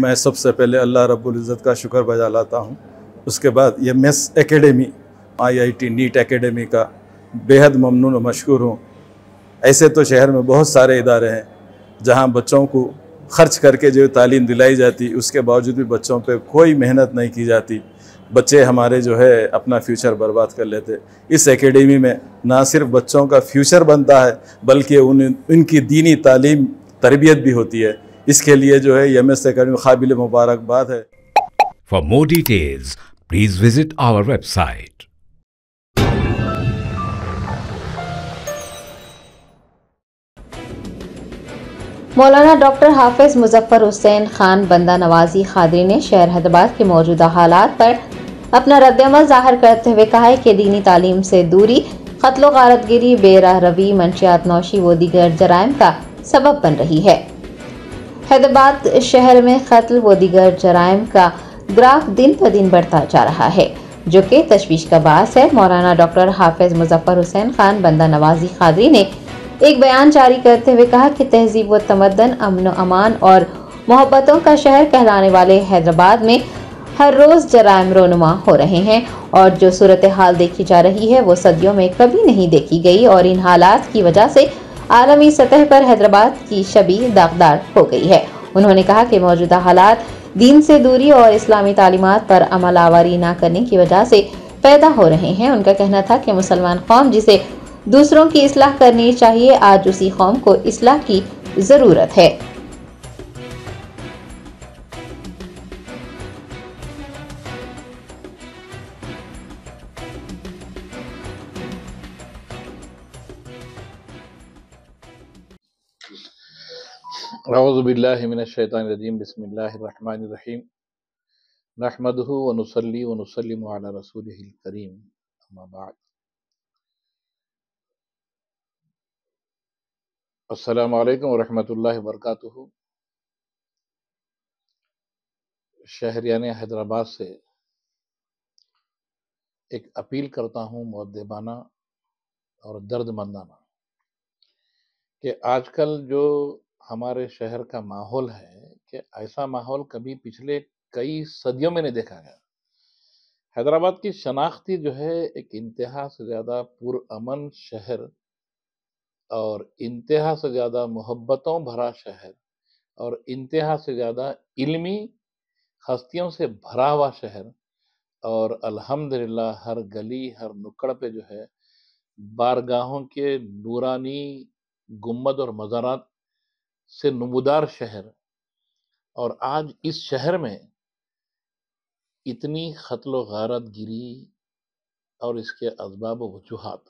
मैं सबसे पहले अल्लाह रब्बुल का शुक्र बजा लाता हूँ उसके बाद ये मेस एकेडमी आईआईटी नीट एकेडमी का बेहद ममनून और मशहूर हूँ ऐसे तो शहर में बहुत सारे इदारे हैं जहाँ बच्चों को खर्च करके जो तालीम दिलाई जाती उसके बावजूद भी बच्चों पे कोई मेहनत नहीं की जाती बच्चे हमारे जो है अपना फ्यूचर बर्बाद कर लेते इस एकेडमी में ना सिर्फ बच्चों का फ्यूचर बनता है बल्कि उन उनकी दीनी तालीम तरबियत भी होती है इसके लिए जो है एम एस अकेडमी काबिल मुबारकबाद है for more details please visit our website Maulana doctor Hafiz Muzaffar Hussain Khan Banda Nawazi Qadri ने शहर हैदराबाद के मौजूदा हालात पर अपना रद्दमल जाहिर करते हुए कहा है कि दीनी तालीम से दूरी कत्लो गारतगिरी बेराह रवि मंशियात नौशी व दीगर जराइम का सबब बन रही है हैदराबाद शहर में कत्ल व दीगर जराइम का ग्राफ दिन ब दिन बढ़ता जा रहा है जो कि तशवीश का बास है मौलाना डॉक्टर हाफिज मुजफ्फर हुसैन खान बंदा नवाजी खादरी ने एक बयान जारी करते हुए कहा कि तहजीब व तमदन अमन अमान और मोहब्बतों का शहर कहलाने वाले हैदराबाद में हर रोज़ जराइम रोनुमा हो रहे हैं और जो सूरत हाल देखी जा रही है वो सदियों में कभी नहीं देखी गई और इन हालात की वजह से आलमी सतह पर हैदराबाद की शबी दागदार हो गई है उन्होंने कहा कि मौजूदा हालात दीन से दूरी और इस्लामी तालीमत पर अमल आवारी ना करने की वजह से पैदा हो रहे हैं उनका कहना था कि मुसलमान कौम जिसे दूसरों की इसलाह करनी चाहिए आज उसी कौम को इसलाह की ज़रूरत है अज़बिल्लिमिनशैतरजीम बसमीम नहमदू वनसली वनसलम रसूल करीम अम्माबाद अस्सलाम वालेकुम वरहमतुल्लाहि वबरकातुहू शहरियान हैदराबाद से एक अपील करता हूँ मुद्देबाना और दर्द मंदाना कि आजकल जो हमारे शहर का माहौल है कि ऐसा माहौल कभी पिछले कई सदियों में नहीं देखा गया हैदराबाद की शनाख्ती जो है एक इंतहा से ज़्यादा पुरअमन शहर और इंतहा से ज़्यादा मोहब्बतों भरा शहर और इंतहा से ज़्यादा इल्मी हस्तियों से भरा हुआ शहर और अल्हम्दुलिल्लाह हर गली हर नुक्कड़ पे जो है बारगाहों के नूरानी गुम्मद और मज़ारात से नमोदार शहर और आज इस शहर में इतनी खतल गारत गिरी और इसके इसबाब वजूहत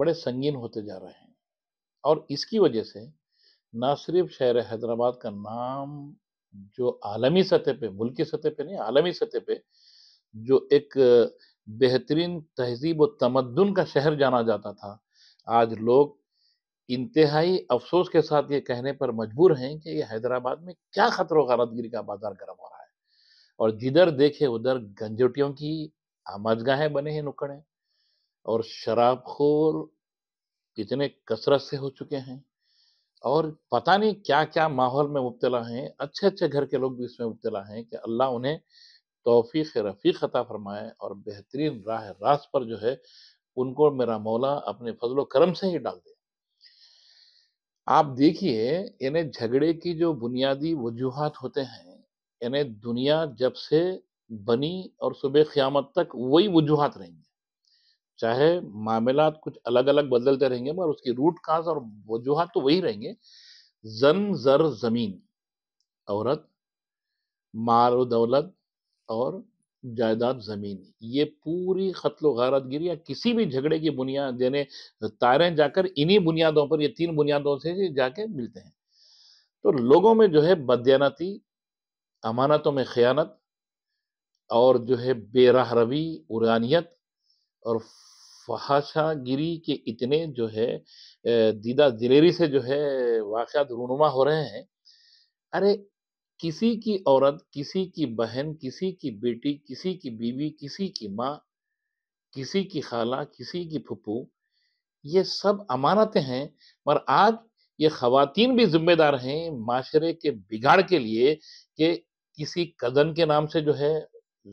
बड़े संगीन होते जा रहे हैं और इसकी वजह से ना सिर्फ शहर हैदराबाद का नाम जो आलमी सतह पे मुल्की सतह पे नहीं आलमी सतह पे जो एक बेहतरीन तहजीब व तमद्दन का शहर जाना जाता था आज लोग इंतहाई अफसोस के साथ ये कहने पर मजबूर हैं कि ये हैदराबाद में क्या का रदगिरी का बाजार गर्म हो रहा है और जिधर देखे उधर गंजोटियों की आमाजगाहें बने हैं नुकड़े और शराबखोर इतने कसरत से हो चुके हैं और पता नहीं क्या क्या माहौल में मुबतला हैं अच्छे अच्छे घर के लोग भी इसमें मुबतला हैं कि अल्लाह उन्हें तोफ़ी रफ़ी अता फरमाए और बेहतरीन राह रास पर जो है उनको मेरा मौला अपने फजलो करम से ही डाल दे आप देखिए इन्हें झगड़े की जो बुनियादी वजूहत होते हैं इन्हें दुनिया जब से बनी और सुबह क़्यामत तक वही वजूहत रहेंगे चाहे मामला कुछ अलग अलग बदलते रहेंगे मगर उसकी रूट काज और वजूहत तो वही रहेंगे जन जर ज़मीन औरत मार दौलत और जायदाद जमीन ये पूरी खत्ल गारदगिरी या किसी भी झगड़े की बुनियाद यानी तारें जाकर इन्हीं बुनियादों पर ये तीन बुनियादों से जाके मिलते हैं तो लोगों में जो है बदयानती अमानतों में खयानत और जो है बेराह रवी उरानियत और फहाशागिरी के इतने जो है दीदा दिलेरी से जो है वाक़ रूनुमा हो रहे हैं अरे किसी की औरत किसी की बहन किसी की बेटी किसी की बीवी किसी की माँ किसी की खाला किसी की फुप्पू ये सब अमानतें हैं मगर आज ये खातन भी जिम्मेदार हैं माशरे के बिगाड़ के लिए कि किसी कज़न के नाम से जो है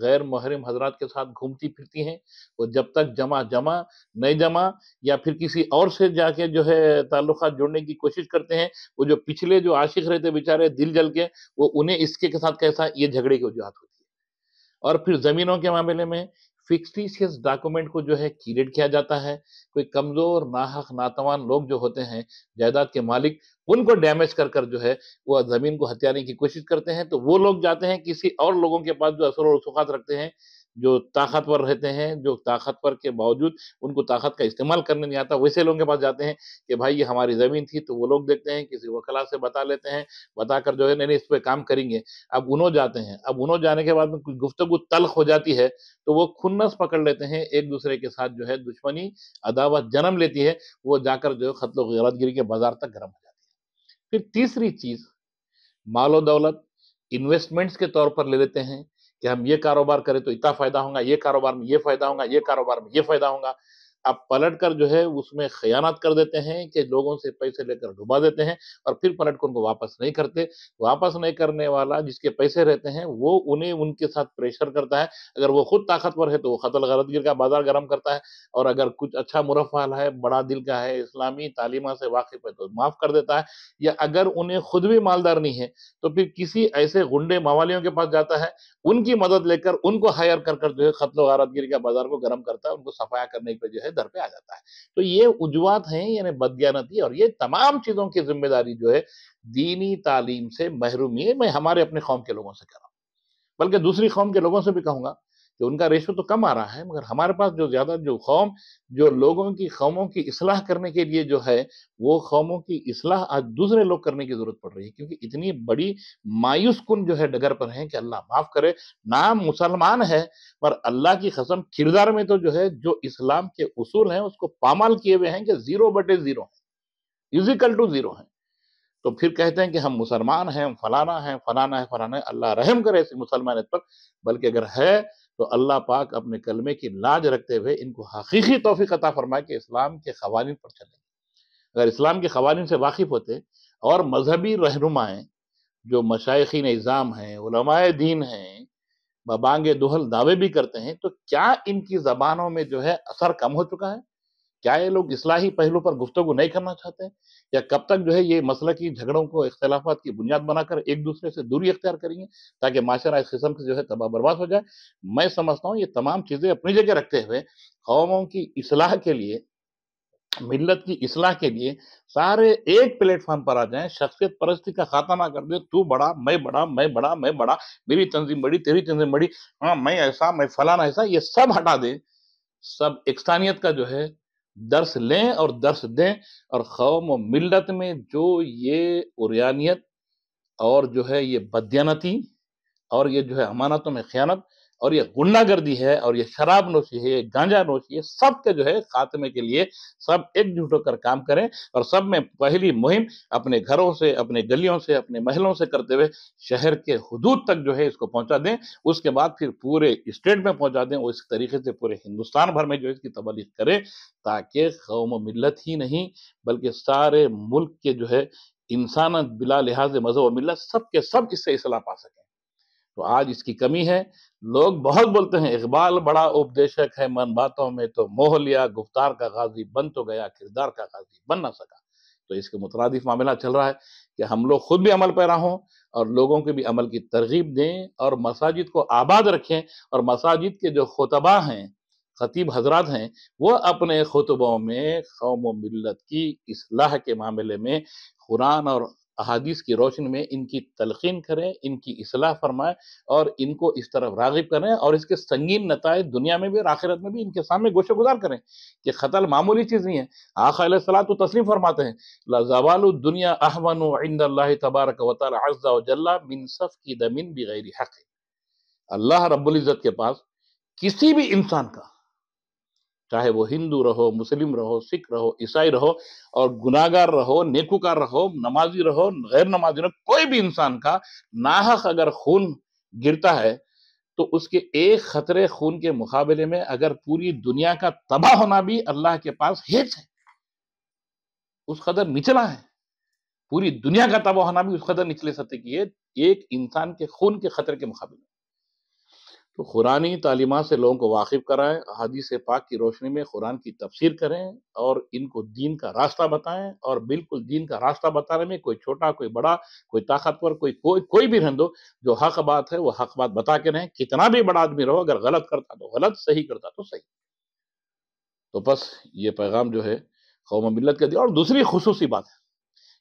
गैर महरम हजरात के साथ घूमती फिरती हैं वो जब तक जमा जमा नहीं जमा या फिर किसी और से जाके जो है ताल्लुक जोड़ने की कोशिश करते हैं वो जो पिछले जो आशिक रहते बेचारे दिल जल के वो उन्हें इसके के साथ कैसा ये झगड़े की वजूहत होती है और फिर ज़मीनों के मामले में फिक्सटीशियस डॉक्यूमेंट को जो है क्रिएट किया जाता है कोई कमजोर नाहक नातवान लोग जो होते हैं जायदाद के मालिक उनको डैमेज कर कर जो है वो जमीन को हत्याने की कोशिश करते हैं तो वो लोग जाते हैं किसी और लोगों के पास जो असर और रसूखात रखते हैं जो ताकतवर रहते हैं जो ताकतवर के बावजूद उनको ताकत का इस्तेमाल करने नहीं आता वैसे लोगों के पास जाते हैं कि भाई ये हमारी ज़मीन थी तो वो लोग देखते हैं किसी वकला से बता लेते हैं बताकर जो है नहीं इस पर काम करेंगे अब उन्हों जाते हैं अब उन्हों जाने के बाद में कुछ गुफ्तगु तलख हो जाती है तो वो खुन्नस पकड़ लेते हैं एक दूसरे के साथ जो है दुश्मनी अदावत जन्म लेती है वो जाकर जो है खतल गलतगिरी के बाजार तक गर्म हो जाती है फिर तीसरी चीज़ मालो दौलत इन्वेस्टमेंट्स के तौर पर ले लेते हैं कि हम ये कारोबार करें तो इतना फायदा होगा ये कारोबार में ये फायदा होगा ये कारोबार में ये फायदा होगा आप पलट कर जो है उसमें खयानत कर देते हैं कि लोगों से पैसे लेकर डुबा देते हैं और फिर पलट कर उनको वापस नहीं करते वापस नहीं करने वाला जिसके पैसे रहते हैं वो उन्हें उनके साथ प्रेशर करता है अगर वो खुद ताकतवर है तो वो खतल गलतगिर का बाजार गर्म करता है और अगर कुछ अच्छा मुरफ़ाल है बड़ा दिल का है इस्लामी तालीमा से वाकिफ है तो माफ़ कर देता है या अगर उन्हें खुद भी मालदार नहीं है तो फिर किसी ऐसे गुंडे मवालियों के पास जाता है उनकी मदद लेकर उनको हायर कर कर जो है खतल गलतगिर का बाजार को गर्म करता है उनको सफाया करने पर जो है दर पे आ जाता है तो ये उजवात है यानी बदज्ञानती और ये तमाम चीज़ों की जिम्मेदारी जो है दीनी तालीम से महरूमी है मैं हमारे अपने कौम के लोगों से कह रहा हूँ बल्कि दूसरी कौम के लोगों से भी कहूंगा कि उनका रेशो तो कम आ रहा है मगर हमारे पास जो ज़्यादा जो कौम जो लोगों की कौमों की असलाह करने के लिए जो है वो कौमों की असलाह आज दूसरे लोग करने की ज़रूरत पड़ रही है क्योंकि इतनी बड़ी मायूस कन जो है डगर पर है कि अल्लाह माफ़ करे नाम मुसलमान है पर अल्लाह की कसम किरदार में तो जो है जो इस्लाम के उसूल हैं उसको पामाल किए हुए हैं कि ज़ीरो बटे ज़ीरो है इजिकल टू ज़ीरो है तो फिर कहते हैं कि हम मुसलमान हैं फलाना है फलाना है फलाना है अल्लाह रहम करे ऐसी मुसलमान पर बल्कि अगर है तो अल्लाह पाक अपने कलमे की लाज रखते हुए इनको हकीकी तोफ़ी अता फरमाए कि इस्लाम के खवानी पर चले अगर इस्लाम के कवानीन से वाकिफ़ होते और मजहबी रहनुमाएँ जो मशाइन निज़ाम हैं उलमाए दीन हैं बबांग दुहल दावे भी करते हैं तो क्या इनकी ज़बानों में जो है असर कम हो चुका है क्या ये लोग इसलाही पहलू पर गुफ्तगु नहीं करना चाहते या कब तक जो है ये मसल की झगड़ों को अख्तिलाफ की बुनियाद बनाकर एक दूसरे से दूरी अख्तियार करेंगे ताकि माशरा इस किस्म से जो है तबाह बर्बाद हो जाए मैं समझता हूँ ये तमाम चीज़ें अपनी जगह रखते हुए कौमों की असलाह के लिए मिलत की असलाह के लिए सारे एक प्लेटफॉर्म पर आ जाएं शख्सियत परस्ती का खात्मा कर दे तू बड़ा मैं बड़ा मैं बड़ा मैं बड़ा मेरी तंजीम बड़ी तेरी तंजीम बड़ी हाँ मैं ऐसा मैं फलाना ऐसा ये सब हटा दे सब इंसानियत का जो है दर्श लें और दर्श दें और कौम व मिलत में जो ये उरियानियत और जो है ये बदयानती और ये जो है अमानतों में ख़यानत और ये गुंडागर्दी है और ये शराब नोशी है ये गांजा नोशी है सब के जो है खात्मे के लिए सब एकजुट होकर काम करें और सब में पहली मुहिम अपने घरों से अपने गलियों से अपने महलों से करते हुए शहर के हदूद तक जो है इसको पहुंचा दें उसके बाद फिर पूरे स्टेट में पहुंचा दें और इस तरीके से पूरे हिंदुस्तान भर में जो है इसकी तबलीग करें ताकि कौम मिलत ही नहीं बल्कि सारे मुल्क के जो है इंसान बिला लिहाज मजहब और मिलत सब के सब इससे इसलाह पा सकें तो आज इसकी कमी है लोग बहुत बोलते हैं इकबाल बड़ा उपदेशक है मन बातों में तो मोह लिया गुफ्तार का गाजी बन तो गया किरदार का गाजी बन ना सका तो इसके मुतरद मामला चल रहा है कि हम लोग खुद भी अमल पैरा हों और लोगों के भी अमल की तरगीब दें और मसाजिद को आबाद रखें और मसाजिद के जो खुतबा हैं खतीब हजरात हैं वो अपने खुतबों में कौम मिलत की असलाह के मामले में कुरान और अहादीस की रोशनी में इनकी तलखीन करें इनकी असलाह फरमाएं और इनको इस तरफ रागिब करें और इसके संगीन नतज दुनिया में भी और आखिरत में भी इनके सामने गोशे गुजार करें कि कतल मामूली चीज़ नहीं है आखला तो तस्लीम फरमाते हैं लाजवाल दुनिया अहमन तबारक वजल्ला की दमिन बगैर हक़ अल्लाह रबुल्ज़त के पास किसी भी इंसान का चाहे वो हिंदू रहो मुस्लिम रहो सिख रहो ईसाई रहो और गुनागार रहो नेकुकार रहो नमाजी रहो गैर नमाजी रहो कोई भी इंसान का नाहक अगर खून गिरता है तो उसके एक खतरे खून के मुकाबले में अगर पूरी दुनिया का तबाह होना भी अल्लाह के पास हेच है उस कदर निचला है पूरी दुनिया का तबाह होना भी उस कदर निचले सतह की है एक इंसान के खून के खतरे के मुकाबले तो कुरानी तालीमत से लोगों को वाकिफ़ कराएं हदीस पाक की रोशनी में कुरान की तफसीर करें और इनको दीन का रास्ता बताएं और बिल्कुल दीन का रास्ता बताने में कोई छोटा कोई बड़ा कोई ताकतवर कोई कोई कोई भी रहो दो जो हक बात है वो हक बात बता के रहें कितना भी बड़ा आदमी रहो अगर गलत करता तो गलत सही करता तो सही तो बस ये पैगाम जो है कौम मिलत का दिया और दूसरी खसूसी बात है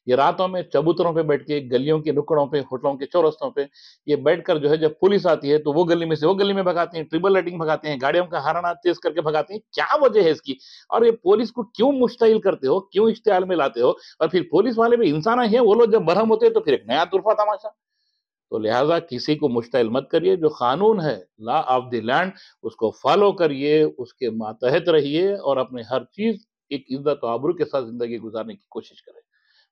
ये रातों में चबूतरों पे बैठ के गलियों के नुक्कड़ों पे होटलों के चौरस्तों पे ये बैठकर जो है जब पुलिस आती है तो वो गली में से वो गली में भगाते हैं ट्रिपल लाइटिंग भगाते हैं गाड़ियों का हाराना तेज करके भगाते हैं क्या वजह है इसकी और ये पुलिस को क्यों मुश्तिल करते हो क्यों इश्तेहाल में लाते हो और फिर पुलिस वाले भी इंसान है वो लोग जब बरहम होते हैं तो फिर एक नया तुरफा तमाशा तो लिहाजा किसी को मुश्तिल मत करिए जो कानून है लॉ ऑफ द लैंड उसको फॉलो करिए उसके मातहत रहिए और अपने हर चीज एक इज्जत आबरू के साथ जिंदगी गुजारने की कोशिश करें